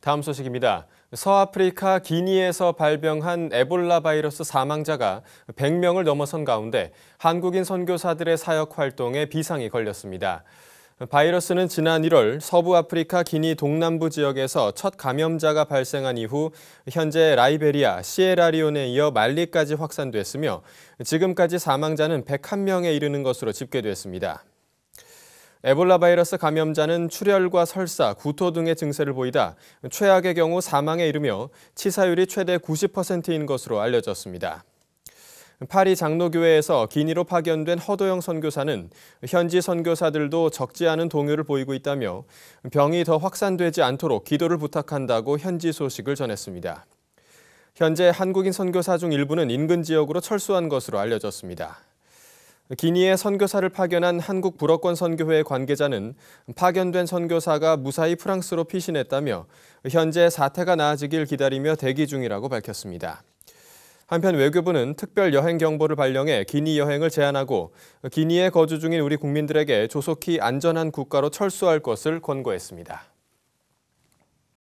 다음 소식입니다. 서아프리카 기니에서 발병한 에볼라 바이러스 사망자가 100명을 넘어선 가운데 한국인 선교사들의 사역 활동에 비상이 걸렸습니다. 바이러스는 지난 1월 서부 아프리카 기니 동남부 지역에서 첫 감염자가 발생한 이후 현재 라이베리아, 시에라리온에 이어 말리까지 확산됐으며 지금까지 사망자는 101명에 이르는 것으로 집계됐습니다. 에볼라 바이러스 감염자는 출혈과 설사, 구토 등의 증세를 보이다 최악의 경우 사망에 이르며 치사율이 최대 90%인 것으로 알려졌습니다. 파리 장로교회에서 기니로 파견된 허도영 선교사는 현지 선교사들도 적지 않은 동요를 보이고 있다며 병이 더 확산되지 않도록 기도를 부탁한다고 현지 소식을 전했습니다. 현재 한국인 선교사 중 일부는 인근 지역으로 철수한 것으로 알려졌습니다. 기니에 선교사를 파견한 한국 불어권 선교회 관계자는 파견된 선교사가 무사히 프랑스로 피신했다며 현재 사태가 나아지길 기다리며 대기 중이라고 밝혔습니다. 한편 외교부는 특별 여행 경보를 발령해 기니 여행을 제한하고 기니에 거주 중인 우리 국민들에게 조속히 안전한 국가로 철수할 것을 권고했습니다.